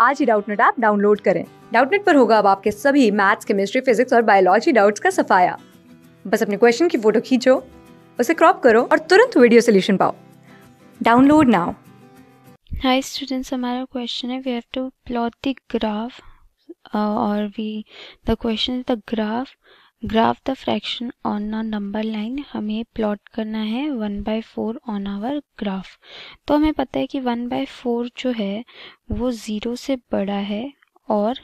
आज ही Doubtnut app download करें डाउटनेट पर होगा अब आपके सभी मैथ्स केमिस्ट्री फिजिक्स और बायोलॉजी डाउट्स का सफाया बस अपने क्वेश्चन की फोटो खींचो उसे क्रॉप करो और तुरंत वीडियो सोल्यूशन पाओ डाउनलोड नाउ हाई स्टूडेंट्स हमारा क्वेश्चन है we have to plot the graph और we the question is the graph graph the fraction on a number line हमें प्लॉट करना है one by four on our graph तो हमें पता है कि वन बाय फोर जो है वो ज़ीरो से बड़ा है और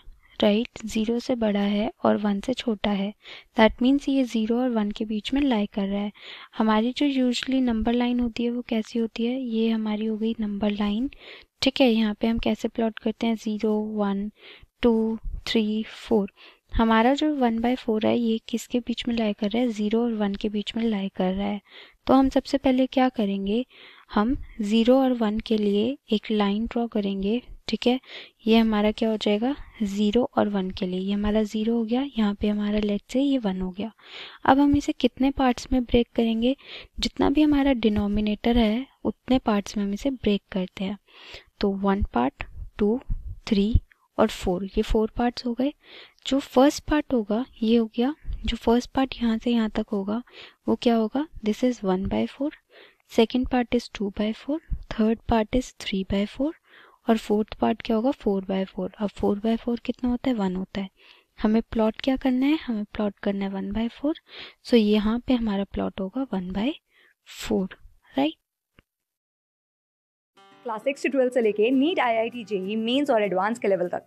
राइट right, ज़ीरो से बड़ा है और वन से छोटा है दैट मीन्स ये ज़ीरो और वन के बीच में लाई कर रहा है हमारी जो यूजली नंबर लाइन होती है वो कैसी होती है ये हमारी हो गई नंबर लाइन ठीक है यहाँ पे हम कैसे प्लॉट करते हैं zero one two three four हमारा जो वन बाय फोर है ये किसके बीच में लाई कर रहा है ज़ीरो और वन के बीच में लाई कर रहा है तो हम सबसे पहले क्या करेंगे हम ज़ीरो और वन के लिए एक लाइन ड्रॉ करेंगे ठीक है ये हमारा क्या हो जाएगा ज़ीरो और वन के लिए ये हमारा ज़ीरो हो गया यहाँ पे हमारा लेट से ये वन हो गया अब हम इसे कितने पार्ट्स में ब्रेक करेंगे जितना भी हमारा डिनोमिनेटर है उतने पार्ट्स में हम इसे ब्रेक करते हैं तो वन पार्ट टू थ्री और फोर ये फोर पार्ट्स हो गए जो फर्स्ट पार्ट होगा ये हो गया जो फर्स्ट पार्ट यहाँ से यहाँ तक होगा वो क्या होगा this is one by four second part is two by four third part is three by four और फोर्थ पार्ट क्या होगा फोर बाय फोर अब फोर बाय फोर कितना होता है वन होता है हमें प्लॉट क्या करना है हमें प्लॉट करना है वन बाय फोर सो यहाँ पे हमारा प्लॉट होगा one by four right class six से ट्वेल्थ से लेके NEET I I T JEE mains और एडवांस के लेवल तक